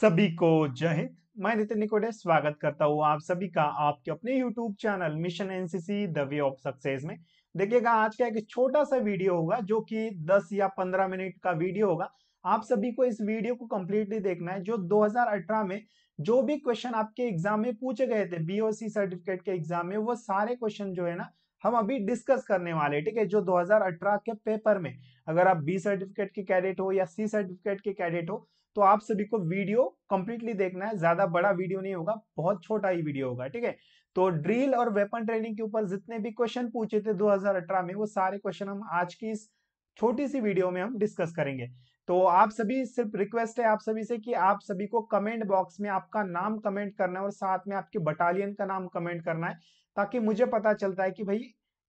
सभी को जय हिंद मैं नितिन निकोडे स्वागत करता हूँ आप सभी का आपके अपने YouTube channel mission NCC the way of success में देखिएगा आज का एक छोटा सा वीडियो होगा जो कि 10 या 15 मिनट का वीडियो होगा आप सभी को इस वीडियो को कंप्लीटली देखना है जो 2018 में जो भी क्वेश्चन आपके एग्जाम में पूछे गए थे बीओसी सर्टिफिकेट के एग्जाम में वो सारे क्वेश्चन जो है ना हम अभी डिस्कस करने वाले ठीक है जो 2018 के पेपर में अगर आप बी सर्टिफिकेट के कैडेट हो या सी सर्टिफिकेट के कैडेट हो तो आप सभी को वीडियो कंप्लीटली देखना है ज्यादा बड़ा वीडियो नहीं होगा बहुत छोटा ही वीडियो होगा ठीक है तो ड्रिल और वेपन ट्रेनिंग के ऊपर जितने भी क्वेश्चन पूछे थे दो में वो सारे क्वेश्चन हम आज की इस छोटी सी वीडियो में हम डिस्कस करेंगे तो आप सभी सिर्फ रिक्वेस्ट है आप सभी से कि आप सभी को कमेंट बॉक्स में आपका नाम कमेंट करना है और साथ में आपके बटालियन का नाम कमेंट करना है ताकि मुझे पता चलता है कि भाई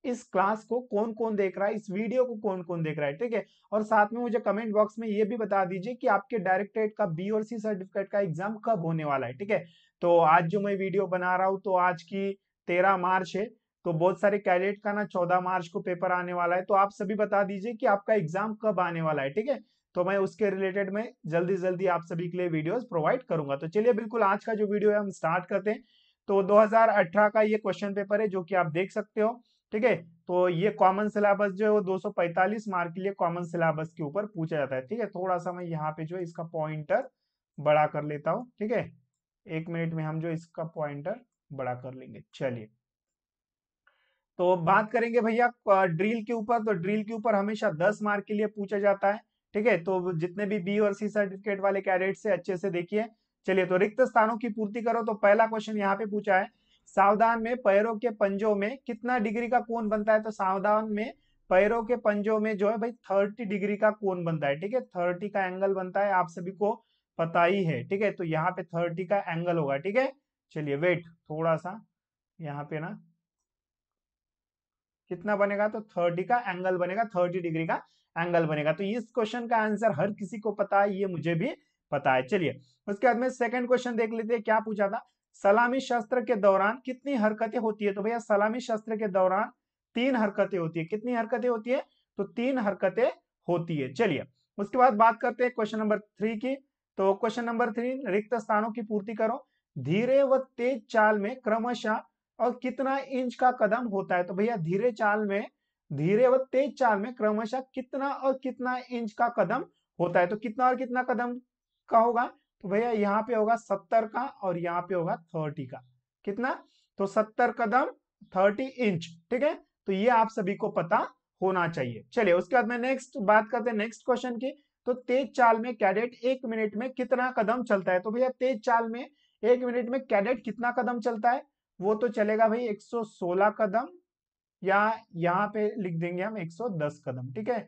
इस क्लास को कौन कौन देख रहा है इस वीडियो को कौन कौन देख रहा है ठीक है और साथ में मुझे कमेंट बॉक्स में ये भी बता दीजिए कि आपके डायरेक्टरेट का बी और सी सर्टिफिकेट का एग्जाम कब होने वाला है ठीक है तो आज जो मैं वीडियो बना रहा हूँ तो आज की तेरह मार्च है तो बहुत सारे कैडेट का ना चौदह मार्च को पेपर आने वाला है तो आप सभी बता दीजिए कि आपका एग्जाम कब आने वाला है ठीक है तो मैं उसके रिलेटेड में जल्दी जल्दी आप सभी के लिए वीडियोस प्रोवाइड करूंगा तो चलिए बिल्कुल आज का जो वीडियो है हम स्टार्ट करते हैं तो 2018 का ये क्वेश्चन पेपर है जो कि आप देख सकते हो ठीक है तो ये कॉमन सिलेबस जो है वो 245 मार्क के लिए कॉमन सिलेबस के ऊपर पूछा जाता है ठीक है थोड़ा सा मैं यहाँ पे जो है इसका पॉइंटर बड़ा कर लेता हूँ ठीक है एक मिनट में हम जो इसका पॉइंटर बड़ा कर लेंगे चलिए तो बात करेंगे भैया ड्रिल के ऊपर तो ड्रिल के ऊपर हमेशा दस मार्क के लिए पूछा जाता है ठीक है तो जितने भी बी और सी सर्टिफिकेट वाले कैडेट से अच्छे से देखिए चलिए तो रिक्त स्थानों की पूर्ति करो तो पहला क्वेश्चन यहाँ पे पूछा है सावधान में पैरों के पंजों में कितना डिग्री का कोण बनता है तो सावधान में पैरों के पंजों में जो है भाई थर्टी डिग्री का कोण बनता है ठीक है थर्टी का एंगल बनता है आप सभी को पता ही है ठीक है तो यहाँ पे थर्टी का एंगल होगा ठीक है चलिए वेट थोड़ा सा यहाँ पे ना कितना बनेगा तो थर्टी का एंगल बनेगा थर्टी डिग्री का एंगल बनेगा तो इस क्वेश्चन का आंसर हर किसी को पता है ये मुझे भी पता है चलिए उसके बाद में सेकंड क्वेश्चन देख लेते हैं क्या पूछा था सलामी शस्त्र के दौरान कितनी हरकतें होती है तो भैया सलामी शस्त्र के दौरान तीन हरकतें होती है कितनी हरकतें होती है तो तीन हरकतें होती है चलिए उसके बाद बात करते हैं क्वेश्चन नंबर थ्री की तो क्वेश्चन नंबर थ्री रिक्त स्थानों की पूर्ति करो धीरे व तेज चाल में क्रमशः और कितना इंच का कदम होता है तो भैया धीरे चाल में धीरे व तेज चाल में क्रमशः कितना और कितना इंच का कदम होता है तो कितना और कितना कदम का होगा तो भैया यहाँ पे होगा सत्तर का और यहाँ पे होगा थर्टी का कितना तो सत्तर कदम थर्टी इंच ठीक है तो ये आप सभी को पता होना चाहिए चलिए उसके बाद में नेक्स्ट बात करते हैं नेक्स्ट क्वेश्चन की तो तेज चाल में कैडेट एक मिनट में कितना कदम चलता है तो भैया तेज चाल में एक मिनट में कैडेट कितना कदम चलता है वो तो चलेगा भाई 116 कदम या यहाँ पे लिख देंगे हम 110 कदम ठीक है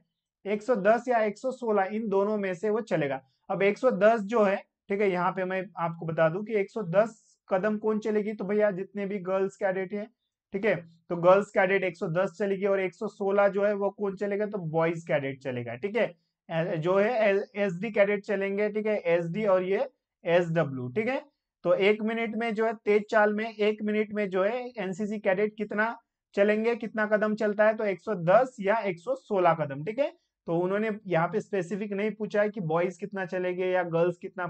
110 या 116 इन दोनों में से वो चलेगा अब 110 जो है ठीक है यहाँ पे मैं आपको बता दूं कि एक कदम कौन चलेगी तो भैया जितने भी गर्ल्स कैडेट है ठीक है तो गर्ल्स कैडेट 110 चलेगी और 116 जो है वो कौन चलेगा तो बॉयज कैडेट चलेगा ठीक है जो है एस डी कैडेट चलेंगे ठीक है एस डी और ये एस डब्ल्यू ठीक है तो एक मिनट में जो है तेज चाल में एक मिनट में जो है एनसीसी कैडेट कितना चलेंगे कितना कदम चलता है तो 110 या 116 कदम ठीक है तो उन्होंने यहाँ पे स्पेसिफिक नहीं पूछा है कि बॉयज कितना चले गए या गर्ल्स कितना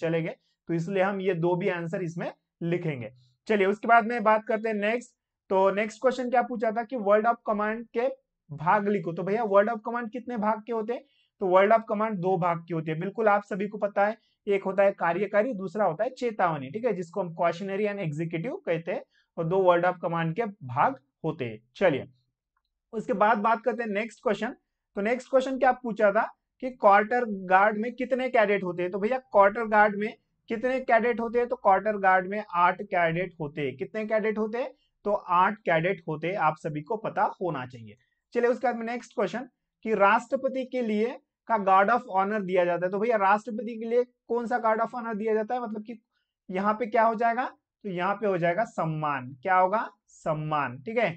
चले गए तो इसलिए हम ये दो भी आंसर इसमें लिखेंगे चलिए उसके बाद में बात करते हैं नेक्स्ट तो नेक्स्ट क्वेश्चन क्या पूछा था कि वर्ल्ड ऑफ कमांड के भाग लिखो तो भैया वर्ड ऑफ कमांड कितने भाग के होते हैं तो वर्ल्ड ऑफ कमांड दो भाग के होते हैं बिल्कुल आप सभी को पता है एक होता है कार्यकारी दूसरा होता है चेतावनी ठीक है जिसको हम क्वेश्चनरी एंड एग्जीक्यूटिव कहते हैं और दो वर्ल्ड ऑफ कमांड के भाग होते हैं चलिए उसके बाद बात करते हैं नेक्स्ट क्वेश्चन तो नेक्स्ट क्वेश्चन क्या पूछा था कि क्वार्टर गार्ड में कितने कैडेट होते हैं तो भैया क्वार्टर गार्ड में कितने कैडेट होते हैं तो क्वार्टर गार्ड में आठ कैडेट होते हैं कितने कैडेट होते हैं तो आठ कैडेट होते हैं आप सभी को पता होना चाहिए चलिए उसके बाद में नेक्स्ट क्वेश्चन कि राष्ट्रपति के लिए का गार्ड ऑफ ऑनर दिया जाता है तो भैया राष्ट्रपति के लिए कौन सा गार्ड ऑफ ऑनर दिया जाता है मतलब कि यहाँ पे क्या हो जाएगा तो यहाँ पे हो जाएगा सम्मान क्या होगा सम्मान ठीक है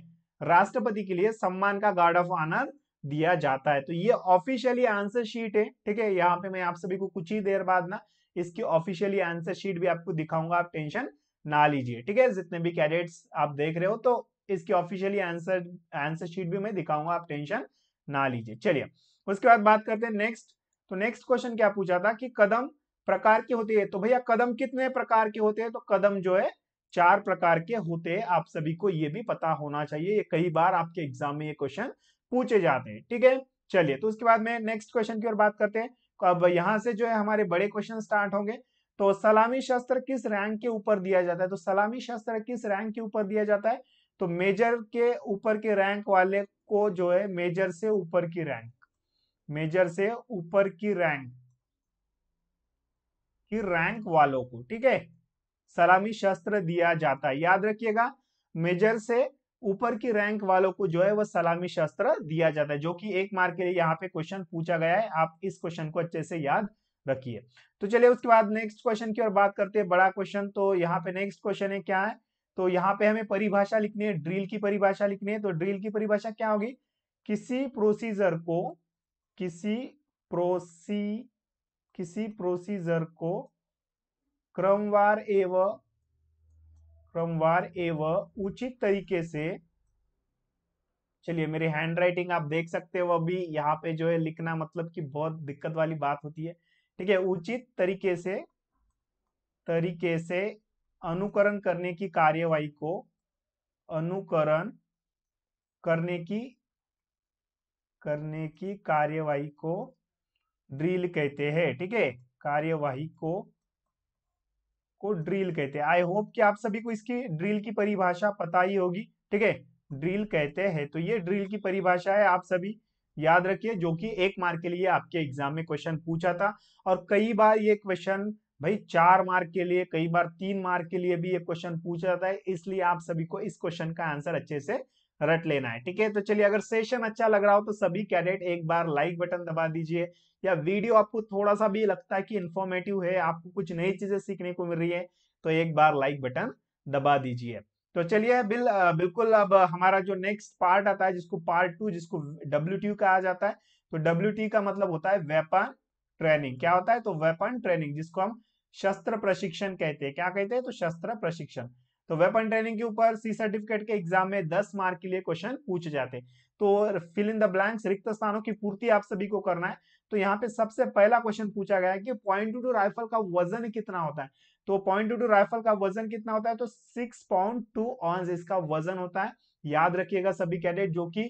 राष्ट्रपति के लिए सम्मान का गार्ड ऑफ ऑनर दिया जाता है तो ये ऑफिशियली आंसर शीट है ठीक है यहाँ पे मैं आप सभी को कुछ ही देर बाद ना इसकी ऑफिशियली आंसर शीट भी आपको दिखाऊंगा आप टेंशन ना लीजिए ठीक है जितने भी कैडेट्स आप देख रहे हो तो इसकी ऑफिशियली आंसर आंसर शीट भी मैं दिखाऊंगा आप टेंशन ना लीजिए चलिए उसके बाद बात करते हैं नेक्स्ट तो नेक्स्ट क्वेश्चन क्या पूछा था कि कदम प्रकार के होते हैं तो भैया कदम कितने प्रकार के होते हैं तो कदम जो है चार प्रकार के होते हैं आप सभी को ये भी पता होना चाहिए ये कई बार आपके एग्जाम में ये क्वेश्चन पूछे जाते हैं ठीक है चलिए तो उसके बाद में नेक्स्ट क्वेश्चन की ओर बात करते हैं तो अब यहाँ से जो है हमारे बड़े क्वेश्चन स्टार्ट होंगे तो सलामी शस्त्र किस रैंक के ऊपर दिया जाता है तो सलामी शस्त्र किस रैंक के ऊपर दिया जाता है तो मेजर के ऊपर के रैंक वाले को जो है मेजर से ऊपर की रैंक मेजर से ऊपर की रैंक की रैंक वालों को ठीक है सलामी शस्त्र दिया जाता है याद रखिएगा मेजर से ऊपर की रैंक वालों को जो है वह सलामी शस्त्र दिया जाता है जो कि एक मार्क के लिए यहाँ पे क्वेश्चन पूछा गया है आप इस क्वेश्चन को अच्छे से याद रखिए तो चलिए उसके बाद नेक्स्ट क्वेश्चन की और बात करते हैं बड़ा क्वेश्चन तो यहाँ पे नेक्स्ट क्वेश्चन है क्या है तो यहाँ पे हमें परिभाषा लिखनी है ड्रिल की परिभाषा लिखनी है तो ड्रिल की परिभाषा क्या होगी किसी प्रोसीजर को किसी प्रोसी किसी प्रोसीजर को क्रमवार एवं क्रमवार एवं उचित तरीके से चलिए मेरी हैंड राइटिंग आप देख सकते हो अभी यहाँ पे जो है लिखना मतलब कि बहुत दिक्कत वाली बात होती है ठीक है उचित तरीके से तरीके से अनुकरण करने की कार्यवाही को अनुकरण करने की करने की कार्यवाही को ड्रिल कहते हैं ठीक है कार्यवाही को को ड्रिल कहते हैं आई होप कि आप सभी को इसकी ड्रिल की परिभाषा पता ही होगी ठीक है ड्रिल कहते हैं तो ये ड्रिल की परिभाषा है आप सभी याद रखिए जो कि एक मार्क के लिए आपके एग्जाम में क्वेश्चन पूछा था और कई बार ये क्वेश्चन भाई चार मार्क के लिए कई बार तीन मार्क के लिए भी ये क्वेश्चन पूछा जाता है इसलिए आप सभी को इस क्वेश्चन का आंसर अच्छे से रट लेना है ठीक है तो चलिए अगर सेशन अच्छा लग रहा हो तो सभी कैडेट एक बार लाइक बटन दबा दीजिए या वीडियो आपको थोड़ा सा भी लगता है कि इन्फॉर्मेटिव है आपको कुछ नई चीजें सीखने को मिल रही है तो एक बार लाइक बटन दबा दीजिए तो चलिए बिल बिल्कुल अब हमारा जो नेक्स्ट पार्ट आता है जिसको पार्ट टू जिसको डब्ल्यू टी कहा जाता है तो डब्ल्यू टी का मतलब होता है वेपन ट्रेनिंग क्या होता है तो वेपन ट्रेनिंग जिसको हम शस्त्र प्रशिक्षण कहते हैं क्या कहते हैं तो शस्त्र प्रशिक्षण तो वेपन ट्रेनिंग के ऊपर सी सर्टिफिकेट के एग्जाम में 10 मार्क के लिए क्वेश्चन पूछे जाते तो फिल इन द ब्लैंक्स रिक्त स्थानों की पूर्ति आप सभी को करना है तो यहाँ पे सबसे पहला क्वेश्चन पूछा गया है कि पॉइंट टू टू राइफल का वजन कितना होता है तो पॉइंट टू टू राइफल का वजन कितना होता है तो सिक्स पाउंड टू ऑन्स इसका वजन होता है याद रखिएगा सभी कैडेट जो कि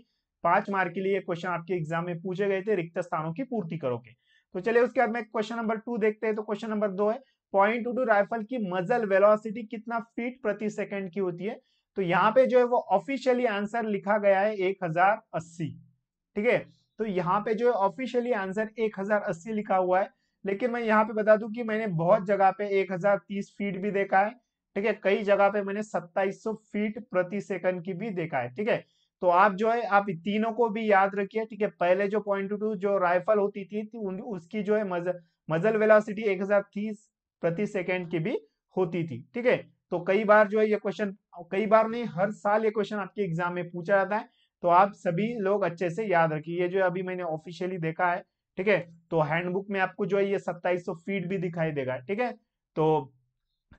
पांच मार्क के लिए क्वेश्चन आपके एग्जाम में पूछे गए थे रिक्त स्थानों की पूर्ति करोगे तो चलिए उसके बाद में क्वेश्चन नंबर टू देखते हैं तो क्वेश्चन नंबर दो है पॉइंट टू टू राइफल की मजल वेलोसिटी कितना फीट प्रति सेकंड की होती है तो यहाँ पे जो है वो ऑफिशियली आंसर लिखा गया है एक हजार अस्सी ठीक है तो यहाँ पे जो है ऑफिशियली आंसर एक हजार अस्सी लिखा हुआ है लेकिन मैं यहाँ पे बता दू कि मैंने बहुत जगह पे एक हजार तीस फीट भी देखा है ठीक है कई जगह पे मैंने सत्ताईस सौ फीट प्रति सेकंड की भी देखा है ठीक है तो आप जो है आप तीनों को भी याद रखिए ठीक है पहले जो पॉइंट टू जो राइफल होती थी, उसकी जो है मजल मजल वेलोसिटी एक हजार तीस प्रति सेकेंड की भी होती थी ठीक है तो कई बार जो है ये क्वेश्चन कई बार नहीं हर साल ये क्वेश्चन आपके एग्जाम में पूछा जाता है तो आप सभी लोग अच्छे से याद रखिए ये जो अभी मैंने ऑफिशियली देखा है ठीक है तो हैंडबुक में आपको जो है ये 2700 फीट भी दिखाई देगा ठीक है तो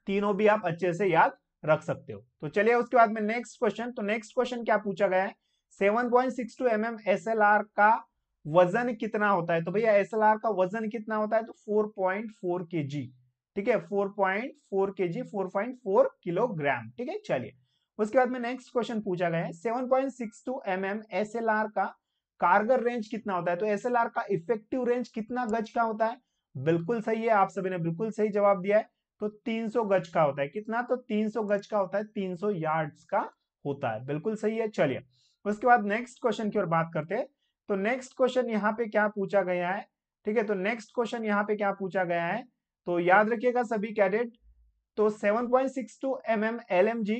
तीनों भी आप अच्छे से याद रख सकते हो तो चलिए उसके बाद में नेक्स्ट क्वेश्चन तो नेक्स्ट क्वेश्चन क्या पूछा गया है सेवन पॉइंट सिक्स का वजन कितना होता है तो भैया एस का वजन कितना होता है तो 4.4 केजी ठीक है four point four K G four point four kilogram ठीक है चलिए उसके बाद में नेक्स्ट क्वेश्चन पूछा गया है seven point six two M M S L R का कारगर रेंज कितना होता है तो एस एल आर का इफेक्टिव रेंज कितना गज का होता है बिल्कुल सही है आप सभी ने बिल्कुल सही जवाब दिया है तो 300 गज का होता है कितना तो 300 गज का होता है 300 यार्ड का होता है बिल्कुल सही है चलिए उसके बाद नेक्स्ट क्वेश्चन की ओर बात करते हैं तो नेक्स्ट क्वेश्चन यहाँ पे क्या पूछा गया है ठीक है तो नेक्स्ट क्वेश्चन यहाँ पे क्या पूछा गया है तो याद रखिएगा सभी कैडेट तो seven point six two M M L M G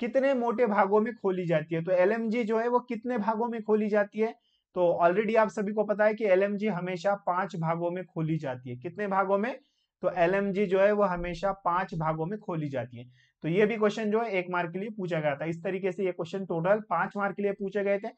कितने मोटे भागों में खोली जाती है तो एल एम जी जो है वो कितने भागों में खोली जाती है तो ऑलरेडी आप सभी को पता है कि एल एम जी हमेशा पांच भागों में खोली जाती है कितने भागों में तो एल जो है वो हमेशा पांच भागों में खोली जाती है तो ये भी क्वेश्चन जो है एक मार्क के लिए पूछा गया था इस तरीके से ये क्वेश्चन टोटल पांच मार्क के लिए पूछे गए थे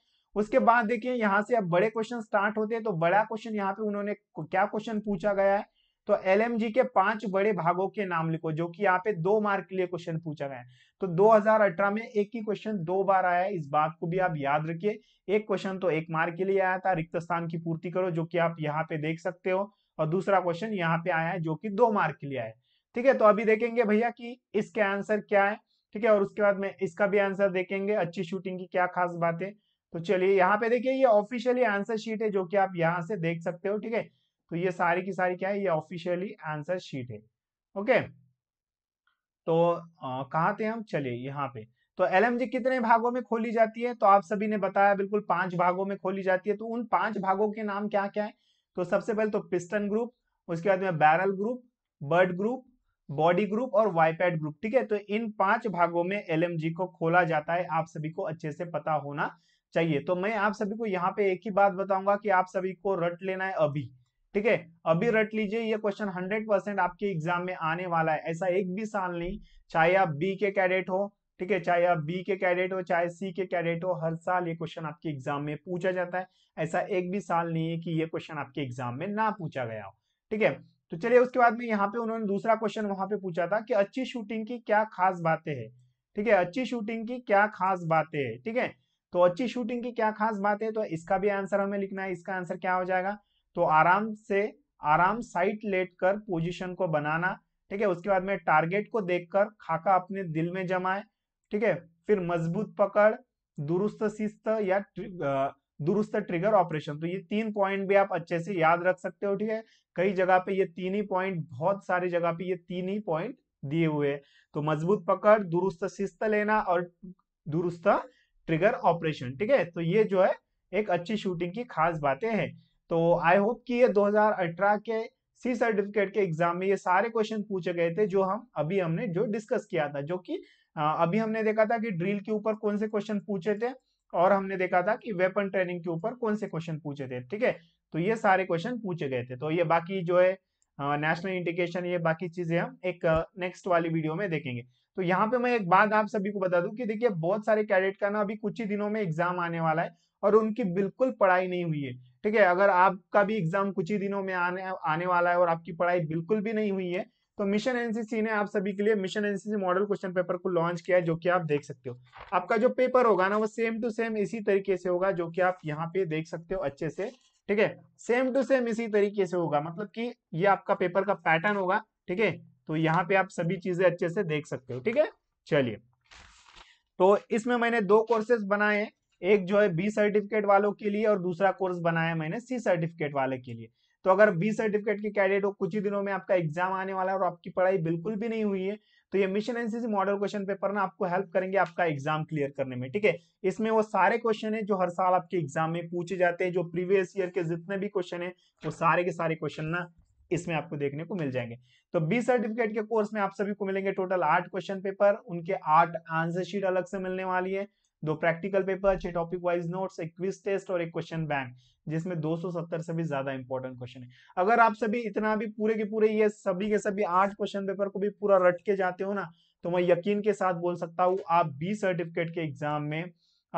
उसके बाद देखिए यहाँ से अब बड़े क्वेश्चन स्टार्ट होते हैं तो बड़ा क्वेश्चन यहाँ पे उन्होंने क्या क्वेश्चन पूछा गया है तो एल के पांच बड़े भागों के नाम लिखो जो कि यहाँ पे दो मार्क के लिए क्वेश्चन पूछा गया है तो 2018 में एक ही क्वेश्चन दो बार आया इस बात को भी आप याद रखिए एक क्वेश्चन तो एक मार्क के लिए आया था रिक्त स्थान की पूर्ति करो जो कि आप यहाँ पे देख सकते हो और दूसरा क्वेश्चन यहाँ पे आया है जो कि दो मार्क के लिए आया है ठीक है तो अभी देखेंगे भैया कि इसके आंसर क्या है ठीक है और उसके बाद में इसका भी आंसर देखेंगे अच्छी शूटिंग की क्या खास बात है तो चलिए यहाँ पे देखिए ये ऑफिशियली आंसर शीट है जो कि आप यहाँ से देख सकते हो ठीक है तो ये सारी की सारी क्या है ये ऑफिशियली आंसर शीट है ओके तो कहाँ थे हम चले यहाँ पे तो एलएमजी कितने भागों में खोली जाती है तो आप सभी ने बताया बिल्कुल पांच भागों में खोली जाती है तो उन पांच भागों के नाम क्या क्या है तो सबसे पहले तो पिस्टन ग्रुप उसके बाद में barrel group butt group body group और वाईपैड ग्रुप ठीक है तो इन पांच भागों में एलएमजी को खोला जाता है आप सभी को अच्छे से पता होना चाहिए तो मैं आप सभी को यहाँ पे एक ही बात बताऊंगा कि आप सभी को रट लेना है अभी ठीक है अभी रट लीजिए ये क्वेश्चन 100 परसेंट आपके एग्जाम में आने वाला है ऐसा एक भी साल नहीं चाहे आप बी के कैडेट हो ठीक है चाहे आप बी के कैडेट हो चाहे सी के कैडेट हो हर साल ये क्वेश्चन आपके एग्जाम में पूछा जाता है ऐसा एक भी साल नहीं है कि ये क्वेश्चन आपके एग्जाम में ना पूछा गया हो ठीक है तो चलिए उसके बाद में यहाँ पे उन्होंने दूसरा क्वेश्चन वहां पे पूछा था कि अच्छी शूटिंग की क्या खास बातें हैं ठीक है अच्छी शूटिंग की क्या खास बातें हैं ठीक है तो अच्छी शूटिंग की क्या खास बात है तो इसका भी आंसर हमें लिखना है इसका आंसर क्या हो जाएगा तो आराम से आराम साइट लेट कर पोजिशन को बनाना ठीक है उसके बाद में टारगेट को देखकर खाका अपने दिल में जमाए ठीक है फिर मजबूत पकड़ दुरुस्त शिस्त या दुरुस्त ट्रिगर ऑपरेशन तो ये तीन पॉइंट भी आप अच्छे से याद रख सकते हो ठीक है कई जगह पे ये तीन ही पॉइंट बहुत सारी जगह पे ये तीन ही पॉइंट दिए हुए तो मजबूत पकड़ दुरुस्त शिस्त लेना और दुरुस्त ट्रिगर ऑपरेशन ठीक है तो ये जो है एक अच्छी शूटिंग की खास बातें हैं तो आई होप कि ये 2018 के सी सर्टिफिकेट के एग्जाम में ये सारे क्वेश्चन पूछे गए थे जो हम अभी हमने जो डिस्कस किया था जो कि अभी हमने देखा था कि ड्रिल के ऊपर कौन से क्वेश्चन पूछे थे और हमने देखा था कि वेपन ट्रेनिंग के ऊपर कौन से क्वेश्चन पूछे थे ठीक है तो ये सारे क्वेश्चन पूछे गए थे तो ये बाकी जो है नेशनल इंडिकेशन ये बाकी चीजें हम एक नेक्स्ट वाली वीडियो में देखेंगे तो यहाँ पे मैं एक बात आप सभी को बता दूं कि देखिए बहुत सारे कैडेट का ना अभी कुछ ही दिनों में एग्जाम आने वाला है और उनकी बिल्कुल पढ़ाई नहीं हुई है ठीक है अगर आपका भी एग्जाम कुछ ही दिनों में आने आने वाला है और आपकी पढ़ाई बिल्कुल भी नहीं हुई है तो मिशन एनसीसी ने आप सभी के लिए mission NCC model question paper को लॉन्च किया है जो कि आप देख सकते हो आपका जो पेपर होगा ना वो सेम टू सेम इसी तरीके से होगा जो कि आप यहाँ पे देख सकते हो अच्छे से ठीक है सेम टू सेम इसी तरीके से होगा मतलब कि ये आपका पेपर का पैटर्न होगा ठीक है तो यहाँ पे आप सभी चीजें अच्छे से देख सकते हो ठीक है चलिए तो इसमें मैंने दो कोर्सेज बनाए हैं एक जो है बी सर्टिफिकेट वालों के लिए और दूसरा कोर्स बनाया मैंने सी सर्टिफिकेट वाले के लिए तो अगर बी सर्टिफिकेट के कैंडिडेट हो कुछ ही दिनों में आपका एग्जाम आने वाला है और आपकी पढ़ाई बिल्कुल भी नहीं हुई है तो ये mission NCC model question paper ना आपको हेल्प करेंगे आपका एग्जाम क्लियर करने में ठीक है इसमें वो सारे क्वेश्चन है जो हर साल आपके एग्जाम में पूछे जाते हैं जो प्रीवियस ईयर के जितने भी क्वेश्चन है वो सारे के सारे क्वेश्चन ना इसमें आपको देखने को मिल जाएंगे तो बी सर्टिफिकेट के कोर्स में आप सभी को मिलेंगे टोटल आठ क्वेश्चन पेपर उनके आठ आंसर शीट अलग से मिलने वाली है दो प्रैक्टिकल पेपर छह टॉपिक वाइज नोट्स एक क्विज टेस्ट और एक क्वेश्चन बैंक जिसमें 270 से भी ज्यादा इंपॉर्टेंट क्वेश्चन है अगर आप सभी इतना भी पूरे के पूरे ये सभी के सभी आठ क्वेश्चन पेपर को भी पूरा रट के जाते हो ना तो मैं यकीन के साथ बोल सकता हूँ आप बी सर्टिफिकेट के एग्जाम में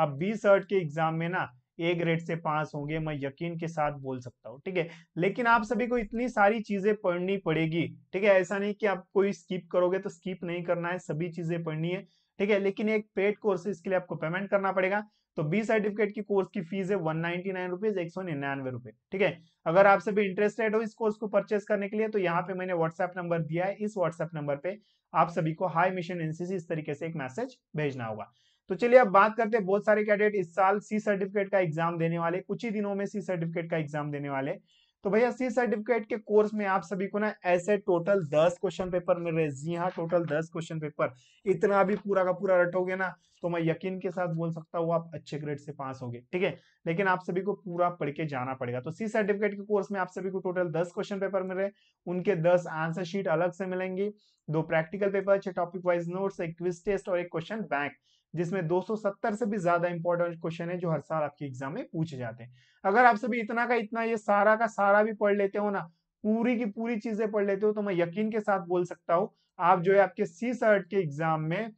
आप बी सर्ट के एग्जाम में ना ए ग्रेड से पास होंगे मैं यकीन के साथ बोल सकता हूँ ठीक है लेकिन आप सभी को इतनी सारी चीजें पढ़नी पड़ेगी ठीक है ऐसा नहीं कि आप कोई स्किप करोगे तो स्किप नहीं करना है सभी चीजें पढ़नी है ठीक है लेकिन एक पेड कोर्स है इसके लिए आपको पेमेंट करना पड़ेगा तो बी सर्टिफिकेट की कोर्स की फीस है वन नाइनटी नाइन रुपीज एक सौ निन्यानवे रुपए ठीक है अगर आप सभी इंटरेस्टेड हो इस कोर्स को परचेस करने के लिए तो यहाँ पे मैंने व्हाट्सएप नंबर दिया है इस व्हाट्सएप नंबर पे आप सभी को हाई मिशन एनसीसी इस तरीके से एक मैसेज भेजना होगा तो चलिए अब बात करते हैं बहुत सारे कैडेट इस साल सी सर्टिफिकेट का एग्जाम देने वाले कुछ ही दिनों में सी सर्टिफिकेट का एग्जाम देने वाले तो भैया सी सर्टिफिकेट के कोर्स में आप सभी को ना ऐसे टोटल दस क्वेश्चन पेपर मिल रहे जी हाँ टोटल दस क्वेश्चन पेपर इतना भी पूरा का पूरा रटोगे ना तो मैं यकीन के साथ बोल सकता हूँ आप अच्छे ग्रेड से पास होगे ठीक है लेकिन आप सभी को पूरा पढ़ के जाना पड़ेगा तो सी सर्टिफिकेट के कोर्स में आप सभी को टोटल दस क्वेश्चन पेपर मिल रहे उनके दस आंसर शीट अलग से मिलेंगी दो प्रैक्टिकल पेपर छह टॉपिक वाइज नोट्स एक क्विज टेस्ट और एक क्वेश्चन बैंक जिसमें 270 से भी ज्यादा इंपॉर्टेंट क्वेश्चन है जो हर साल आपके एग्जाम में पूछे जाते हैं अगर आप सभी इतना का इतना ये सारा का सारा भी पढ़ लेते हो ना पूरी की पूरी चीजें पढ़ लेते हो तो मैं यकीन के साथ बोल सकता हूँ आप जो है आपके सी सर्ट के एग्जाम में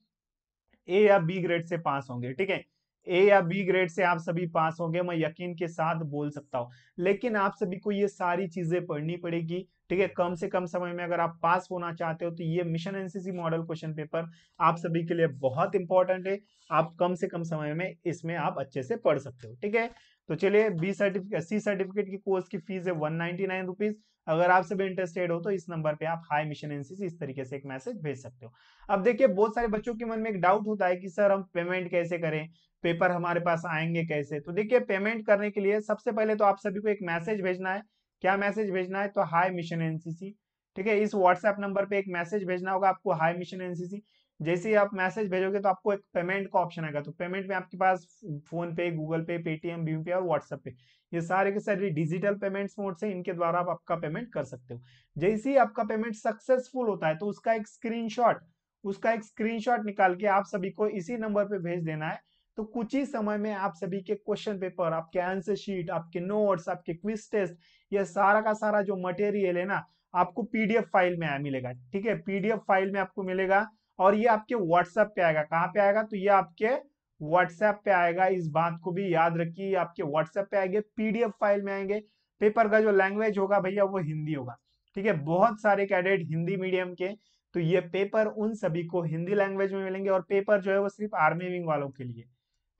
ए या बी ग्रेड से पास होंगे ठीक है ए या बी ग्रेड से आप सभी पास होंगे मैं यकीन के साथ बोल सकता हूँ लेकिन आप सभी को ये सारी चीजें पढ़नी पड़ेगी ठीक है कम से कम समय में अगर आप पास होना चाहते हो तो ये mission NCC model question paper आप सभी के लिए बहुत इंपॉर्टेंट है आप कम से कम समय में इसमें आप अच्छे से पढ़ सकते हो ठीक है तो चलिए बी सर्टिफिकेट सी सर्टिफिकेट की कोर्स की फीस है वन नाइनटी नाइन रुपीज अगर आप सभी इंटरेस्टेड हो तो इस नंबर पे आप हाई मिशन एनसीसी इस तरीके से एक मैसेज भेज सकते हो अब देखिए बहुत सारे बच्चों के मन में एक डाउट होता है कि सर हम पेमेंट कैसे करें पेपर हमारे पास आएंगे कैसे तो देखिए पेमेंट करने के लिए सबसे पहले तो आप सभी को एक मैसेज भेजना है क्या मैसेज भेजना है तो हाई मिशन एनसीसी ठीक है इस व्हाट्सएप नंबर पे एक मैसेज भेजना होगा आपको हाई मिशन एनसीसी जैसे ही आप मैसेज भेजोगे तो आपको एक पेमेंट का ऑप्शन आएगा तो पेमेंट में आपके पास PhonePe Google Pay Paytm भीम पे और व्हाट्सएप पे ये सारे के सारे डिजिटल पेमेंट्स मोड से इनके द्वारा आप आपका पेमेंट कर सकते हो जैसे ही आपका पेमेंट सक्सेसफुल होता है तो उसका एक स्क्रीनशॉट उसका एक स्क्रीनशॉट निकाल के आप सभी को इसी नंबर पे भेज देना है तो कुछ ही समय में आप सभी के क्वेश्चन पेपर आपके आंसर शीट आपके नोट्स आपके क्विज टेस्ट यह सारा का सारा जो मटेरियल है ना आपको पीडीएफ फाइल में मिलेगा ठीक है पीडीएफ फाइल में आपको मिलेगा और ये आपके व्हाट्सएप पे आएगा कहाँ पे आएगा तो ये आपके व्हाट्सएप पे आएगा इस बात को भी याद रखिए आपके व्हाट्सएप पे आएंगे पीडीएफ फाइल में आएंगे पेपर का जो लैंग्वेज होगा भैया वो हिंदी होगा ठीक है बहुत सारे कैडेट हिंदी मीडियम के तो ये पेपर उन सभी को हिंदी लैंग्वेज में मिलेंगे और पेपर जो है वो सिर्फ आर्मी विंग वालों के लिए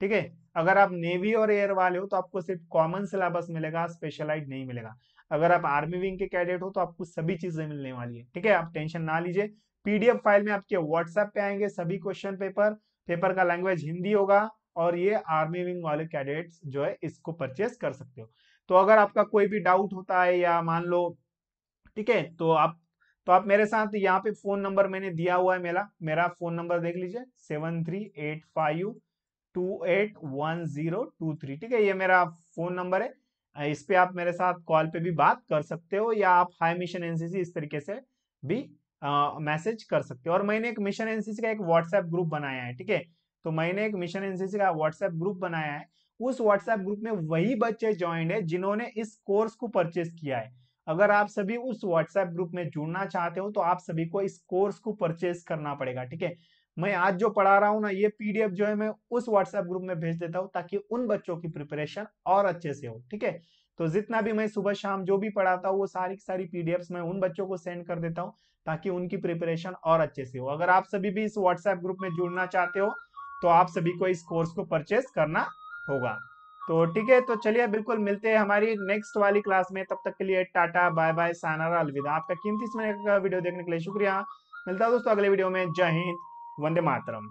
ठीक है अगर आप नेवी और एयर वाले हो तो आपको सिर्फ कॉमन सिलेबस मिलेगा स्पेशलाइज नहीं मिलेगा अगर आप आर्मी विंग के कैडेट हो तो आपको सभी चीजें मिलने वाली है ठीक है आप टेंशन ना लीजिए पीडीएफ फाइल में आपके व्हाट्सएप पे आएंगे सभी क्वेश्चन पेपर पेपर का लैंग्वेज हिंदी होगा और ये आर्मी विंग वाले कैडेट्स जो है इसको परचेस कर सकते हो तो अगर आपका कोई भी डाउट होता है या मान लो ठीक है तो आप तो आप मेरे साथ यहाँ पे फोन नंबर मैंने दिया हुआ है मेरा मेरा फोन नंबर देख लीजिए seven three eight five two eight one zero two three ठीक है ये मेरा फोन नंबर है इस पे आप मेरे साथ कॉल पे भी बात कर सकते हो या आप हाई मिशन एनसीसी इस तरीके से भी मैसेज कर सकते हो और मैंने एक मिशन एनसीसी का एक व्हाट्सएप ग्रुप बनाया है ठीक है तो मैंने एक मिशन एनसीसी का व्हाट्सएप ग्रुप बनाया है उस व्हाट्सएप ग्रुप में वही बच्चे ज्वाइन है जिन्होंने इस कोर्स को परचेस किया है अगर आप सभी उस व्हाट्सएप ग्रुप में जुड़ना चाहते हो तो आप सभी को इस कोर्स को परचेस करना पड़ेगा ठीक है मैं आज जो पढ़ा रहा हूँ ना ये पीडीएफ जो है मैं उस व्हाट्सएप ग्रुप में भेज देता हूँ ताकि उन बच्चों की प्रिपरेशन और अच्छे से हो ठीक है तो जितना भी मैं सुबह शाम जो भी पढ़ाता हूँ वो सारी सारी पीडीएफ मैं उन बच्चों को सेंड कर देता हूँ ताकि उनकी प्रिपरेशन और अच्छे से हो अगर आप सभी भी इस व्हाट्सएप ग्रुप में जुड़ना चाहते हो तो आप सभी को इस कोर्स को परचेज करना होगा तो ठीक है तो चलिए बिल्कुल मिलते हैं हमारी नेक्स्ट वाली क्लास में तब तक के लिए टाटा बाय बाय सानारा अलविदा आपका कीमती समय का वीडियो देखने के लिए शुक्रिया मिलता है दोस्तों अगले वीडियो में जय हिंद वंदे मातरम